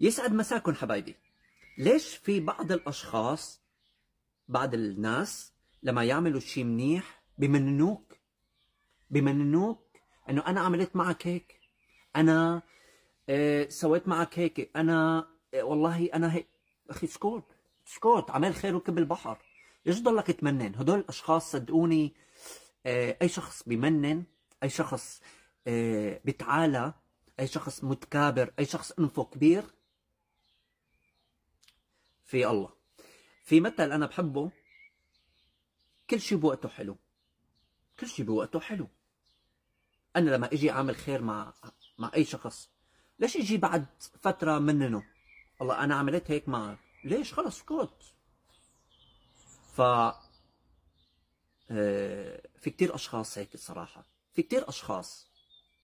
يسعد مساكن حبايبي ليش في بعض الأشخاص بعض الناس لما يعملوا شيء منيح بمننوك بمننوك انه انا عملت معك هيك انا إيه سويت معك هيك انا إيه والله انا هيك اخي اسكت اسكت عمل خير وكب البحر ليش ضلك تمنن هدول الاشخاص صدقوني إيه اي شخص بمنن اي شخص آه، بتعالى اي شخص متكابر اي شخص انفه كبير في الله في مثل انا بحبه كل شيء بوقته حلو كل شيء بوقته حلو انا لما اجي اعمل خير مع مع اي شخص ليش اجي بعد فتره مننه والله انا عملت هيك معك ليش خلص اسكت ف آه، في كثير اشخاص هيك الصراحه في كثير اشخاص